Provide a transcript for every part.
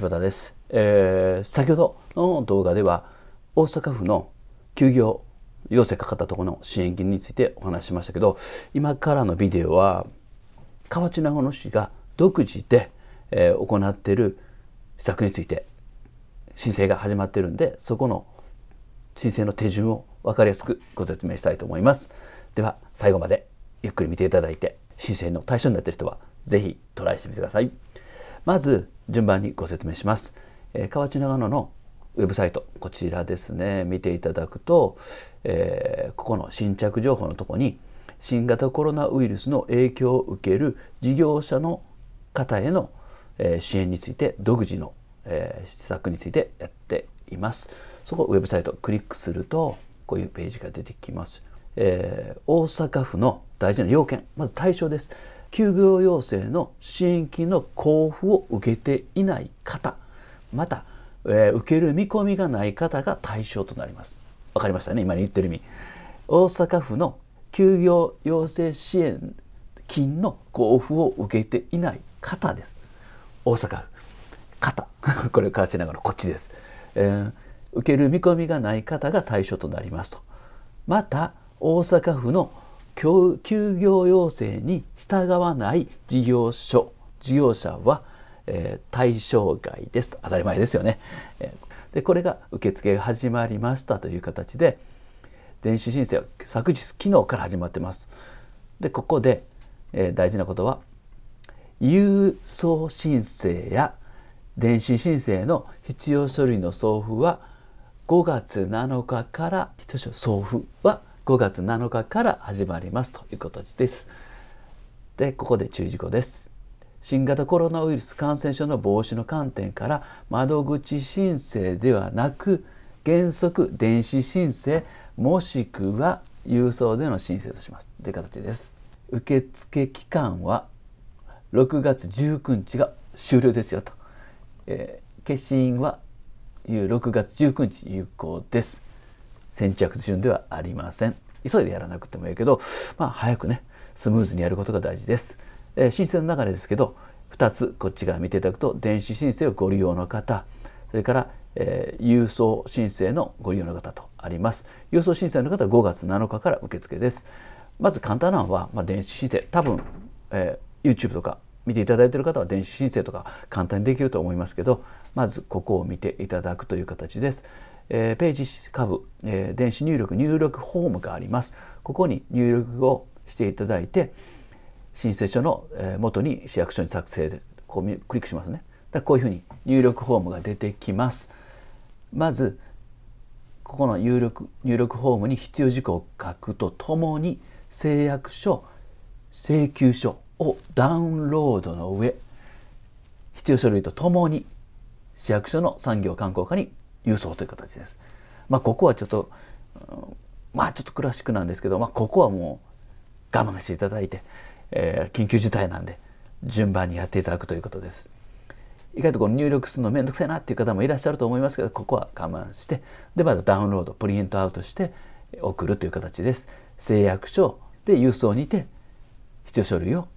柴田です、えー、先ほどの動画では大阪府の休業要請かかったところの支援金についてお話ししましたけど今からのビデオは河内長野市が独自で、えー、行っている施策について申請が始まってるんでそこの申請の手順を分かりやすくご説明したいと思います。では最後までゆっくり見ていただいて申請の対象になっている人は是非トライしてみてください。まず順番にご説明します。えー、河内長野のウェブサイトこちらですね見ていただくと、えー、ここの新着情報のとこに新型コロナウイルスの影響を受ける事業者の方への、えー、支援について独自の、えー、施策についてやっています。そこウェブサイトクリックするとこういうページが出てきます。えー、大阪府の大事な要件まず対象です。休業要請の支援金の交付を受けていない方また、えー、受ける見込みがない方が対象となります。分かりましたね今言ってる意味。大阪府の休業要請支援金の交付を受けていない方です。大阪府方 これをかしながらこっちです、えー、受ける見込みがない方が対象となりますと。また大阪府の休業要請に従わない事業所事業者は、えー、対象外ですと当たり前ですよね。でこれが受付が始まりましたという形で電子申請は昨日昨日から始まってます。でここで、えー、大事なことは郵送申請や電子申請の必要書類の送付は5月7日から送付は5月7日から始まりますという形です。で、ここで注意事項です。新型コロナウイルス感染症の防止の観点から窓口申請ではなく原則電子申請もしくは郵送での申請としますという形です。受付期間は6月19日が終了ですよと。えー、消印は6月19日有効です。先着順ではありません急いでやらなくてもいいけど、まあ、早くねスムーズにやることが大事です、えー、申請の流れですけど2つこっち側見ていただくと電子申請をご利用の方それから、えー、郵送申請のご利用の方とあります郵送申請の方は5月7日から受付ですまず簡単なのは、まあ、電子申請多分、えー、YouTube とか見ていただいている方は電子申請とか簡単にできると思いますけどまずここを見ていただくという形です。えー、ページ下部、えー、電子入力入力フォームがあります。ここに入力をしていただいて、申請書のえ元に市役所に作成で、こうクリックしますね。だこういうふうに入力フォームが出てきます。まず、ここの入力、入力フォームに必要事項を書くとともに、誓約書、請求書をダウンロードの上、必要書類とともに市役所の産業観光課に郵送という形です。まあ、ここはちょっと、まあちょっとクラシックなんですけど、まあ、ここはもう我慢していただいて、えー、緊急事態なんで順番にやっていただくということです。意外とこの入力するの面倒くさいなっていう方もいらっしゃると思いますけどここは我慢してでまたダウンロードプリントアウトして送るという形です。誓約書で郵送にて必要書類を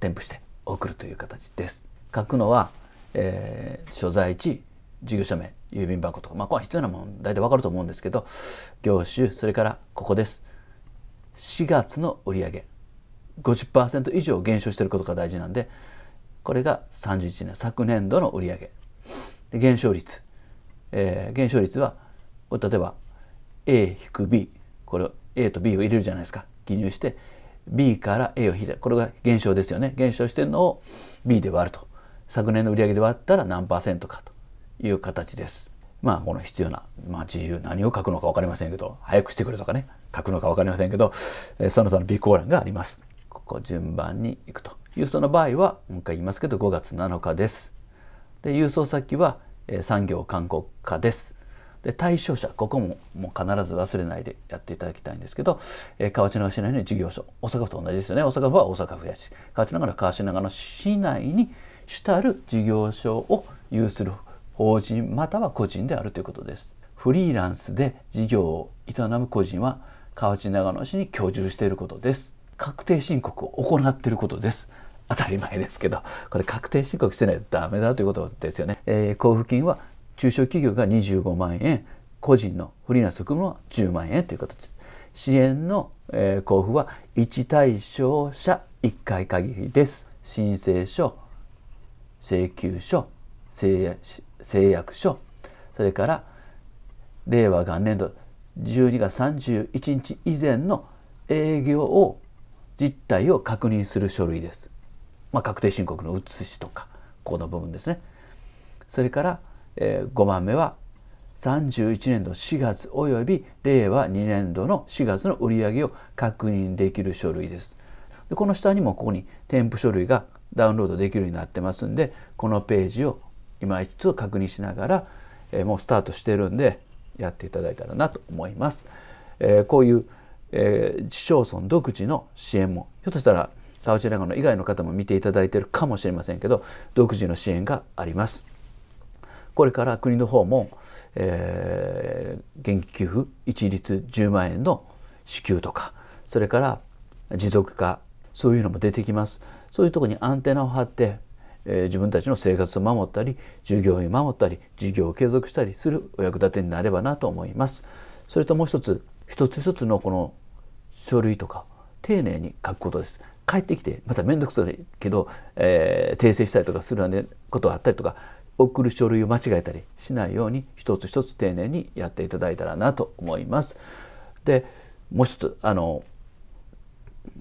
添付して送るという形です。書くのは、えー、所在地事業者名、郵便箱とか、まあ、これは必要なもの大体わかると思うんですけど、業種、それからここです。4月の売上50%以上減少していることが大事なんで、これが31年、昨年度の売上で減少率、えー、減少率は、これ例えば A-B、これ A と B を入れるじゃないですか。記入して、B から A を引いて、これが減少ですよね。減少してるのを B で割ると。昨年の売上で割ったら何パーセントかと。いう形です。まあ、この必要な、まあ、自由、何を書くのか分かりませんけど、早くしてくれとかね、書くのか分かりませんけど、えその他の備考欄があります。ここ順番に行くという人の場合は、もう一回言いますけど、5月7日です。で、郵送先は、えー、産業観光課です。で、対象者、ここももう必ず忘れないでやっていただきたいんですけど、えー、河内長市内の事業所、大阪府と同じですよね。大阪府は大阪府やし、河内長野は河内長の市内に主たる事業所を有する法人または個人であるということです。フリーランスで事業を営む個人は河内長野市に居住していることです。確定申告を行っていることです。当たり前ですけど、これ確定申告してないとダメだということですよね。えー、交付金は中小企業が25万円、個人のフリーランス含むのは10万円という形です。支援の、えー、交付は1対象者1回限りです。申請書、請求書、請誓約書それから令和元年度12月31日以前の営業を実態を確認する書類です。まあ、確定申告の写しとかこの部分ですね。それから、えー、5番目は31年度4月及び令和2年度の4月の売上を確認できる書類です。でこの下にもここに添付書類がダウンロードできるようになってますんでこのページを今一度確認しながら、えー、もうスタートしてるんでやっていただいたらなと思います。えー、こういう、えー、市町村独自の支援もひょっとしたら川内長野以外の方も見ていただいてるかもしれませんけど独自の支援があります。これから国の方も、えー、現金給付一律10万円の支給とかそれから持続化そういうのも出てきます。そういうとこにアンテナを張ってえー、自分たちの生活を守ったり従業員を守ったり事業を継続したりするお役立てになればなと思います。それともう一つ一つ一つのこの書類とか丁寧に書くことです。帰ってきてまた面倒くさいけど、えー、訂正したりとかするようなことがあったりとか送る書類を間違えたりしないように一つ一つ丁寧にやっていただいたらなと思います。でもう一つあの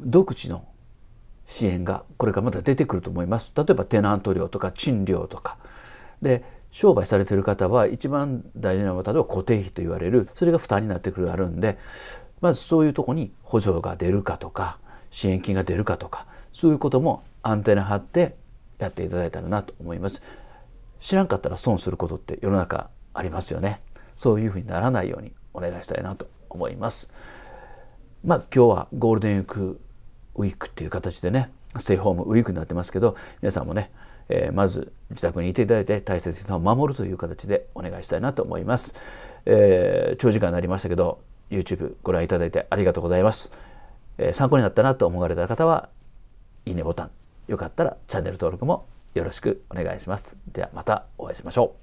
独自の支援がこれからまた出てくると思います例えばテナント料とか賃料とかで商売されてる方は一番大事なのは例えば固定費と言われるそれが負担になってくるあるんでまずそういうとこに補助が出るかとか支援金が出るかとかそういうこともアンテナ張ってやっていただいたらなと思います。知らんかったら損することって世の中ありますよね。そういうふうにならないようにお願いしたいなと思います。まあ今日はゴールデンウィークウィークっていう形でねステイホームウィークになってますけど皆さんもね、えー、まず自宅にいていただいて大切な人を守るという形でお願いしたいなと思います、えー、長時間になりましたけど YouTube ご覧いただいてありがとうございます、えー、参考になったなと思われた方はいいねボタンよかったらチャンネル登録もよろしくお願いしますではまたお会いしましょう